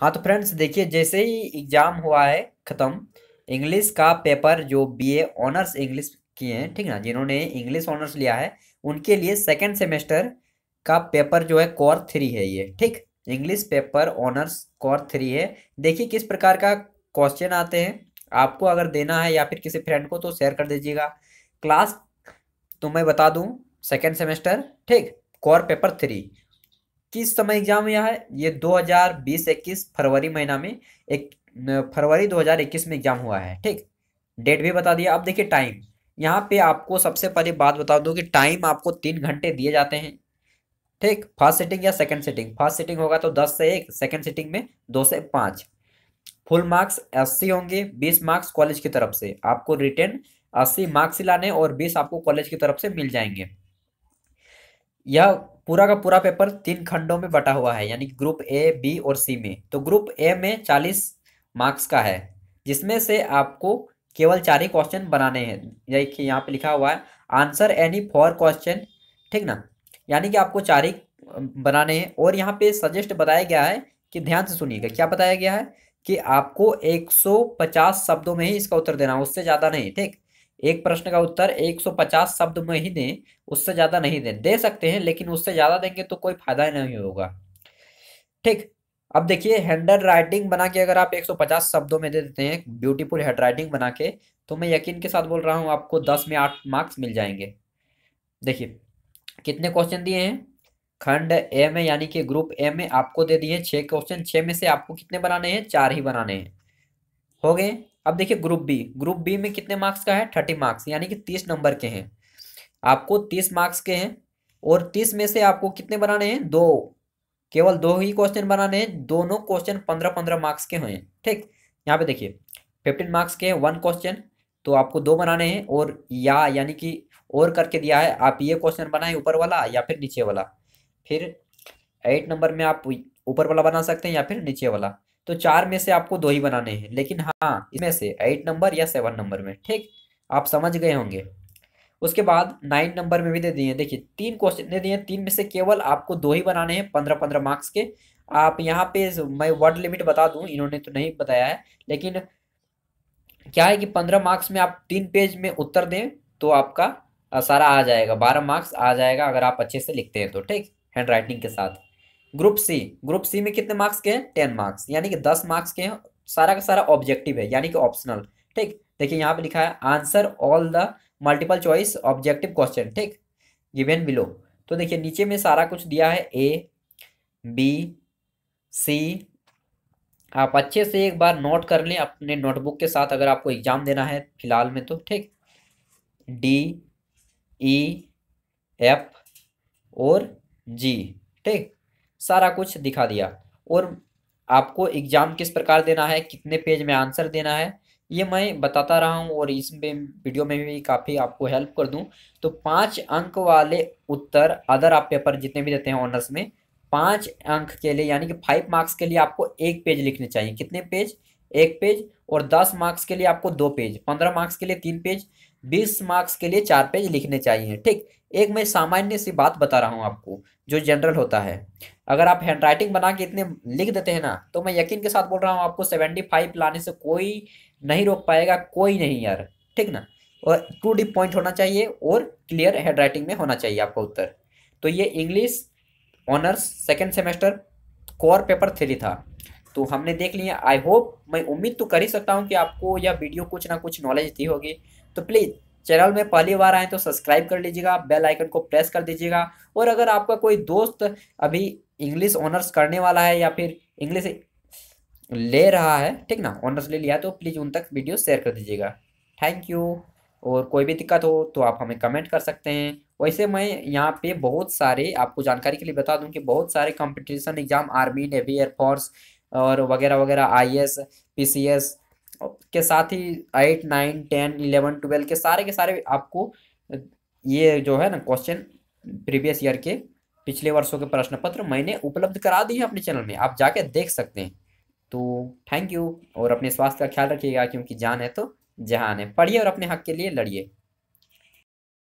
हाँ तो फ्रेंड्स देखिए जैसे ही एग्ज़ाम हुआ है ख़त्म इंग्लिश का पेपर जो बीए ऑनर्स इंग्लिश किए हैं ठीक ना जिन्होंने इंग्लिश ऑनर्स लिया है उनके लिए सेकेंड सेमेस्टर का पेपर जो है कोर थ्री है ये ठीक English paper honours core three है देखिए किस प्रकार का क्वेश्चन आते हैं आपको अगर देना है या फिर किसी फ्रेंड को तो शेयर कर दीजिएगा क्लास तो मैं बता दूँ सेकेंड सेमेस्टर ठीक कोर पेपर थ्री किस समय एग्जाम हुआ है ये 2020-21 फरवरी महीना में एक फरवरी 2021 में एग्जाम हुआ है ठीक डेट भी बता दिया अब देखिए टाइम यहाँ पे आपको सबसे पहले बात बता दूँ कि टाइम आपको तीन घंटे दिए जाते हैं ठीक फर्स्ट सिटिंग या सेकंड सिटिंग फर्स्ट सिटिंग होगा तो दस से एक सेकंड सिटिंग में दो से पाँच फुल मार्क्स अस्सी होंगे बीस मार्क्स कॉलेज की तरफ से आपको रिटर्न अस्सी मार्क्स लाने और बीस आपको कॉलेज की तरफ से मिल जाएंगे यह पूरा का पूरा पेपर तीन खंडों में बटा हुआ है यानी ग्रुप ए बी और सी में तो ग्रुप ए में चालीस मार्क्स का है जिसमें से आपको केवल चार ही क्वेश्चन बनाने हैं देखिए यहाँ पे लिखा हुआ है आंसर एनी फोर क्वेश्चन ठीक ना यानी कि आपको चार ही बनाने हैं और यहाँ पे सजेस्ट बताया गया है कि ध्यान से सुनिएगा क्या बताया गया है कि आपको 150 शब्दों में ही इसका उत्तर देना उससे ज़्यादा नहीं ठीक एक प्रश्न का उत्तर 150 शब्द में ही दें उससे ज्यादा नहीं दें दे सकते हैं लेकिन उससे ज्यादा देंगे तो कोई फायदा ही नहीं होगा ठीक अब देखिए हैंड राइटिंग बना के अगर आप 150 शब्दों में दे देते हैं ब्यूटीफुल हैंड राइटिंग बना के तो मैं यकीन के साथ बोल रहा हूँ आपको 10 में 8 मार्क्स मिल जाएंगे देखिए कितने क्वेश्चन दिए हैं खंड ए में यानी कि ग्रुप ए में आपको दे दिए छः क्वेश्चन छः में से आपको कितने बनाने हैं चार ही बनाने हैं हो गए अब देखिए ग्रुप बी ग्रुप बी में कितने मार्क्स का है थर्टी मार्क्स यानी कि तीस नंबर के हैं आपको तीस मार्क्स के हैं और तीस में से आपको कितने बनाने हैं दो केवल दो ही क्वेश्चन बनाने हैं दोनों क्वेश्चन पंद्रह पंद्रह मार्क्स के हैं ठीक यहाँ पे देखिए फिफ्टीन मार्क्स के वन क्वेश्चन तो आपको दो बनाने हैं और या यानी कि और करके दिया है आप ये क्वेश्चन बनाए ऊपर वाला या फिर नीचे वाला फिर एट नंबर में आप ऊपर वाला बना सकते हैं या फिर नीचे वाला तो चार में से आपको दो ही बनाने हैं लेकिन हाँ इसमें से एट नंबर या सेवन नंबर में ठीक आप समझ गए होंगे उसके बाद नाइन नंबर में भी दे दिए देखिए तीन क्वेश्चन दे दिए तीन में से केवल आपको दो ही बनाने हैं पंद्रह पंद्रह मार्क्स के आप यहाँ पे मैं वर्ड लिमिट बता दूँ इन्होंने तो नहीं बताया है लेकिन क्या है कि पंद्रह मार्क्स में आप तीन पेज में उत्तर दें तो आपका सारा आ जाएगा बारह मार्क्स आ जाएगा अगर आप अच्छे से लिखते हैं तो ठीक हैंड राइटिंग के साथ ग्रुप सी ग्रुप सी में कितने मार्क्स के हैं टेन मार्क्स यानी कि दस मार्क्स के हैं सारा का सारा ऑब्जेक्टिव है यानी कि ऑप्शनल ठीक देखिए यहाँ पे लिखा है answer all the multiple choice objective question ठीक गिवेन बिलो तो देखिए नीचे में सारा कुछ दिया है ए बी सी आप अच्छे से एक बार नोट कर लें अपने नोटबुक के साथ अगर आपको एग्ज़ाम देना है फिलहाल में तो ठीक डी ई एफ और जी ठीक सारा कुछ दिखा दिया और आपको एग्ज़ाम किस प्रकार देना है कितने पेज में आंसर देना है ये मैं बताता रहा हूँ और इसमें वीडियो में भी काफ़ी आपको हेल्प कर दूँ तो पाँच अंक वाले उत्तर अदर आप पेपर जितने भी देते हैं ऑनर्स में पाँच अंक के लिए यानी कि फाइव मार्क्स के लिए आपको एक पेज लिखने चाहिए कितने पेज एक पेज और दस मार्क्स के लिए आपको दो पेज पंद्रह मार्क्स के लिए तीन पेज बीस मार्क्स के लिए चार पेज लिखने चाहिए ठीक एक मैं सामान्य सी बात बता रहा हूँ आपको जो जनरल होता है अगर आप हैंड राइटिंग बना के इतने लिख देते हैं ना तो मैं यकीन के साथ बोल रहा हूँ आपको सेवेंटी फाइव लाने से कोई नहीं रोक पाएगा कोई नहीं यार ठीक ना और टू डी पॉइंट होना चाहिए और क्लियर हैंड राइटिंग में होना चाहिए आपका उत्तर तो ये English honours second semester core paper three था तो हमने देख लिया आई होप मैं उम्मीद तो कर ही सकता हूँ कि आपको यह वीडियो कुछ ना कुछ नॉलेज दी होगी तो प्लीज़ चैनल में पहली बार आए तो सब्सक्राइब कर लीजिएगा बेल आइकन को प्रेस कर दीजिएगा और अगर आपका कोई दोस्त अभी इंग्लिश ऑनर्स करने वाला है या फिर इंग्लिश ले रहा है ठीक ना ऑनर्स ले लिया तो प्लीज़ उन तक वीडियो शेयर कर दीजिएगा थैंक यू और कोई भी दिक्कत हो तो आप हमें कमेंट कर सकते हैं वैसे मैं यहाँ पे बहुत सारे आपको जानकारी के लिए बता दूँ कि बहुत सारे competition exam army navy air force और वगैरह वगैरह I S P C S के साथ ही eight nine ten eleven twelve के सारे के सारे आपको ये जो है ना क्वेश्चन प्रीवियस ईयर के पिछले वर्षों के प्रश्न पत्र मैंने उपलब्ध करा दिए हैं अपने चैनल में आप जाके देख सकते हैं तो थैंक यू और अपने स्वास्थ्य का ख्याल रखिएगा क्योंकि जान है तो जहान है पढ़िए और अपने हक के लिए लड़िए